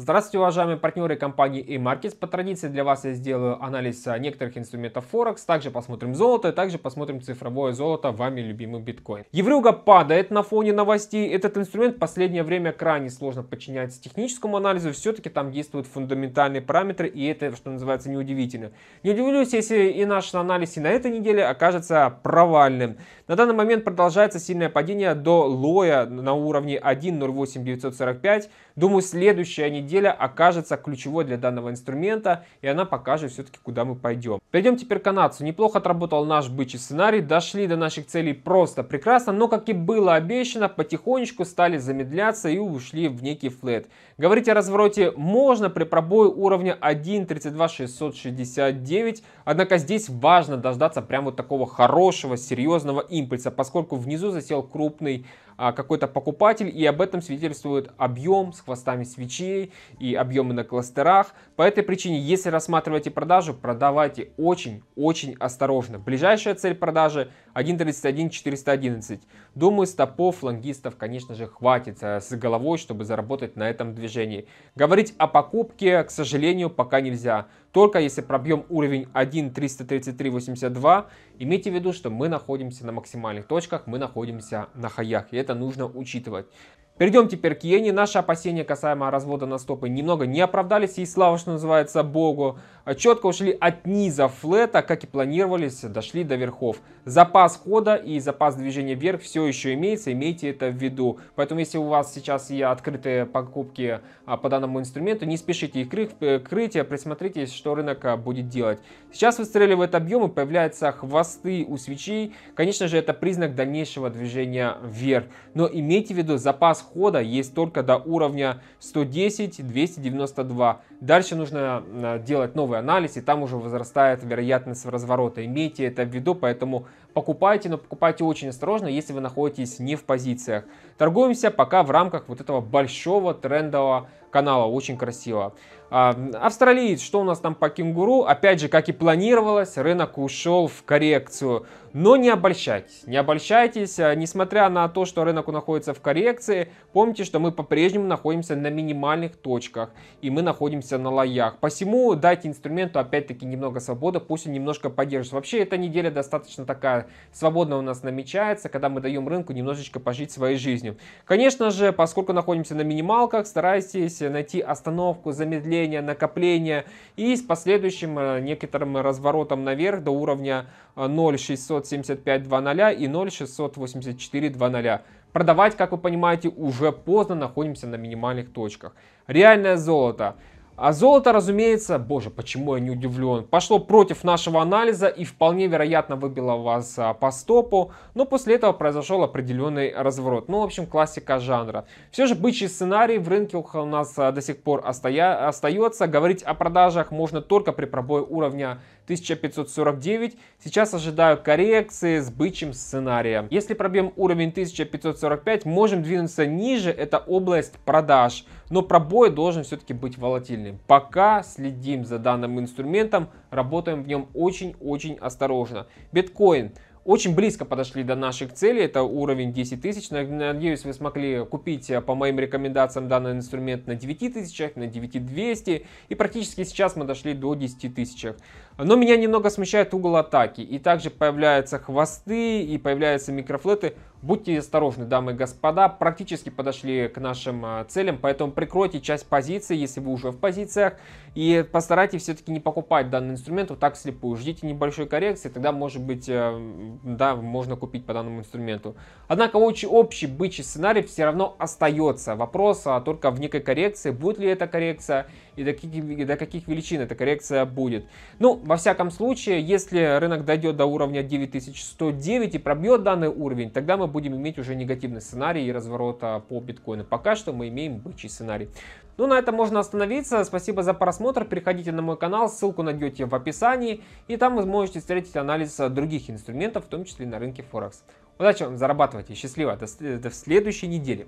Здравствуйте, уважаемые партнеры компании eMarkets. По традиции для вас я сделаю анализ а, некоторых инструментов Форекс, также посмотрим золото, и также посмотрим цифровое золото, вами любимый биткоин. Еврюга падает на фоне новостей. Этот инструмент в последнее время крайне сложно подчиняется техническому анализу, все-таки там действуют фундаментальные параметры, и это, что называется, неудивительно. Не удивлюсь, если и наш анализ и на этой неделе окажется провальным. На данный момент продолжается сильное падение до лоя на уровне 1.08945. Думаю, следующая неделя неделя окажется ключевой для данного инструмента, и она покажет все-таки, куда мы пойдем. Перейдем теперь к канадцу. Неплохо отработал наш бычий сценарий, дошли до наших целей просто прекрасно, но, как и было обещано, потихонечку стали замедляться и ушли в некий флет. Говорить о развороте можно при пробое уровня 1.32669, однако здесь важно дождаться прям вот такого хорошего, серьезного импульса, поскольку внизу засел крупный а, какой-то покупатель, и об этом свидетельствует объем с хвостами свечей, и объемы на кластерах. По этой причине, если рассматриваете продажу, продавайте очень-очень осторожно. Ближайшая цель продажи 1.31.411. Думаю, стопов лонгистов, конечно же, хватит э, с головой, чтобы заработать на этом движении. Говорить о покупке, к сожалению, пока нельзя. Только если пробьем уровень 1.333.82, имейте в виду, что мы находимся на максимальных точках, мы находимся на хаях, и это нужно учитывать. Перейдем теперь к иене. Наши опасения касаемо развода на стопы немного не оправдались, и слава, что называется, богу. Четко ушли от низа флета, как и планировались, дошли до верхов. Запас хода и запас движения вверх все еще имеется, имейте это в виду. Поэтому, если у вас сейчас и открытые покупки а, по данному инструменту, не спешите их крыть, э, а присмотритесь, что рынок а, будет делать. Сейчас выстреливает объемы, появляются хвосты у свечей. Конечно же, это признак дальнейшего движения вверх. Но имейте в виду, запас расхода есть только до уровня 110-292. Дальше нужно э, делать новый анализ, и там уже возрастает вероятность разворота. Имейте это в виду, поэтому покупайте, но покупайте очень осторожно, если вы находитесь не в позициях. Торгуемся пока в рамках вот этого большого трендового канала, очень красиво. А, австралиец, что у нас там по кенгуру? Опять же, как и планировалось, рынок ушел в коррекцию. Но не обольщайтесь, не обольщайтесь, э, несмотря на то, что рынок находится в коррекции, Помните, что мы по-прежнему находимся на минимальных точках и мы находимся на лоях. Посему дайте инструменту опять-таки немного свободы, пусть он немножко поддержит. Вообще эта неделя достаточно такая свободная у нас намечается, когда мы даем рынку немножечко пожить своей жизнью. Конечно же, поскольку находимся на минималках, старайтесь найти остановку, замедление, накопление и с последующим э, некоторым разворотом наверх до уровня 0,675,00 э, и 0,684,00. Продавать, как вы понимаете, уже поздно, находимся на минимальных точках. Реальное золото. А золото, разумеется, боже, почему я не удивлен, пошло против нашего анализа и вполне вероятно выбило вас а, по стопу, но после этого произошел определенный разворот. Ну, в общем, классика жанра. Все же бычий сценарий в рынке у нас а, до сих пор остается. Говорить о продажах можно только при пробое уровня 1549. Сейчас ожидаю коррекции с бычьим сценарием. Если пробьем уровень 1545, можем двинуться ниже, это область продаж. Но пробой должен все-таки быть волатильным. Пока следим за данным инструментом, работаем в нем очень-очень осторожно. Биткоин очень близко подошли до наших целей, это уровень 10 тысяч. Надеюсь, вы смогли купить э, по моим рекомендациям данный инструмент на 9 тысячах, на 9200 и практически сейчас мы дошли до 10 тысячах. Но меня немного смущает угол атаки. И также появляются хвосты и появляются микрофлеты. Будьте осторожны, дамы и господа. Практически подошли к нашим а, целям, поэтому прикройте часть позиции, если вы уже в позициях. И постарайтесь все-таки не покупать данный инструмент вот так слепую. Ждите небольшой коррекции, тогда, может быть, э, да, можно купить по данному инструменту. Однако очень общий бычий сценарий все равно остается. Вопрос а только в некой коррекции. Будет ли эта коррекция? и до каких, и до каких величин эта коррекция будет. Ну, во всяком случае, если рынок дойдет до уровня 9109 и пробьет данный уровень, тогда мы будем иметь уже негативный сценарий и разворота по биткоину. Пока что мы имеем бычий сценарий. Ну, на этом можно остановиться. Спасибо за просмотр. Переходите на мой канал, ссылку найдете в описании. И там вы сможете встретить анализ других инструментов, в том числе на рынке Форекс. Удачи вам, зарабатывайте, счастливо, до, до следующей недели.